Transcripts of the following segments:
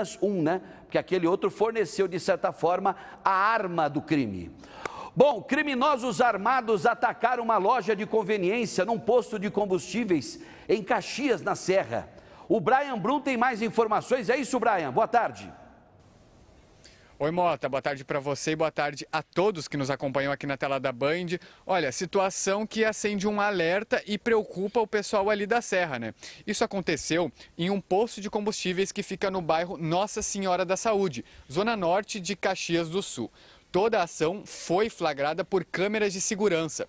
apenas um, né? Porque aquele outro forneceu, de certa forma, a arma do crime. Bom, criminosos armados atacaram uma loja de conveniência num posto de combustíveis em Caxias, na Serra. O Brian Brum tem mais informações. É isso, Brian. Boa tarde. Oi, Mota, boa tarde para você e boa tarde a todos que nos acompanham aqui na tela da Band. Olha, situação que acende um alerta e preocupa o pessoal ali da Serra, né? Isso aconteceu em um posto de combustíveis que fica no bairro Nossa Senhora da Saúde, zona norte de Caxias do Sul. Toda a ação foi flagrada por câmeras de segurança.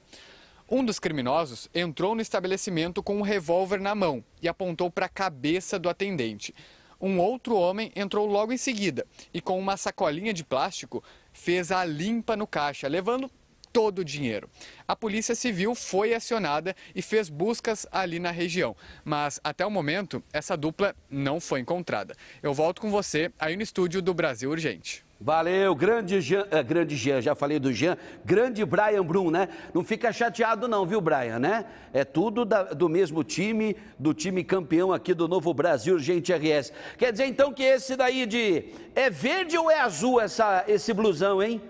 Um dos criminosos entrou no estabelecimento com um revólver na mão e apontou para a cabeça do atendente um outro homem entrou logo em seguida e, com uma sacolinha de plástico, fez a limpa no caixa, levando todo o dinheiro. A Polícia Civil foi acionada e fez buscas ali na região, mas até o momento essa dupla não foi encontrada. Eu volto com você aí no estúdio do Brasil Urgente. Valeu, grande Jean, eh, grande Jean, já falei do Jean, grande Brian Brum, né? Não fica chateado não, viu, Brian, né? É tudo da, do mesmo time, do time campeão aqui do Novo Brasil, gente RS. Quer dizer então que esse daí de é verde ou é azul essa esse blusão, hein?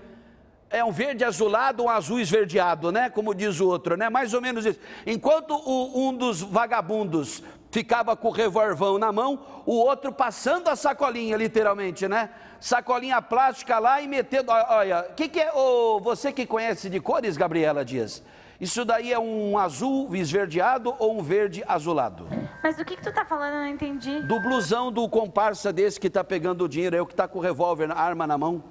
É um verde azulado, um azul esverdeado, né? Como diz o outro, né? Mais ou menos isso. Enquanto o, um dos vagabundos ficava com o revolvão na mão, o outro passando a sacolinha, literalmente, né? Sacolinha plástica lá e metendo. Olha, o que, que, é. Oh, você que conhece de cores, Gabriela Dias? Isso daí é um azul esverdeado ou um verde azulado? Mas do que, que tu tá falando? Eu não entendi. Do blusão do comparsa desse que tá pegando o dinheiro, é o que tá com o revólver, arma na mão.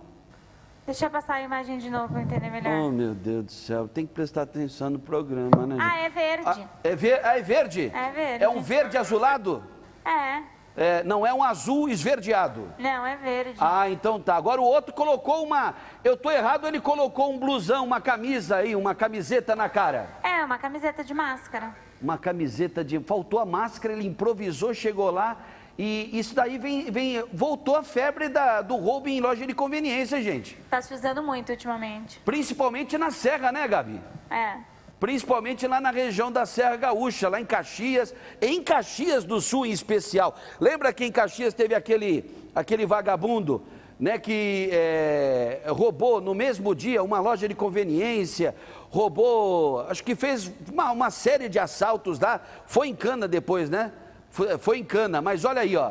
Deixa eu passar a imagem de novo para entender melhor. Oh, meu Deus do céu. Tem que prestar atenção no programa, né? Ah, é verde. Ah, é, ver... ah, é verde? É verde. É um verde azulado? É. é. Não é um azul esverdeado? Não, é verde. Ah, então tá. Agora o outro colocou uma... Eu tô errado, ele colocou um blusão, uma camisa aí, uma camiseta na cara. É, uma camiseta de máscara. Uma camiseta de... Faltou a máscara, ele improvisou, chegou lá e isso daí vem, vem voltou a febre da, do roubo em loja de conveniência, gente. Tá se usando muito ultimamente. Principalmente na Serra, né, Gabi? É. Principalmente lá na região da Serra Gaúcha, lá em Caxias, em Caxias do Sul em especial. Lembra que em Caxias teve aquele, aquele vagabundo né, que é, roubou no mesmo dia uma loja de conveniência, roubou, acho que fez uma, uma série de assaltos lá, foi em cana depois, né? Foi, em cana, mas olha aí, ó.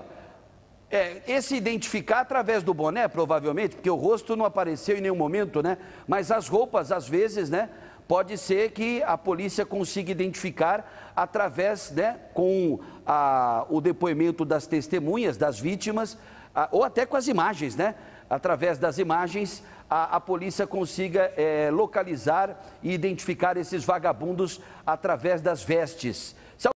É, esse identificar através do boné, provavelmente, porque o rosto não apareceu em nenhum momento, né? Mas as roupas, às vezes, né? Pode ser que a polícia consiga identificar através, né? Com a, o depoimento das testemunhas, das vítimas, a, ou até com as imagens, né? Através das imagens, a, a polícia consiga é, localizar e identificar esses vagabundos através das vestes.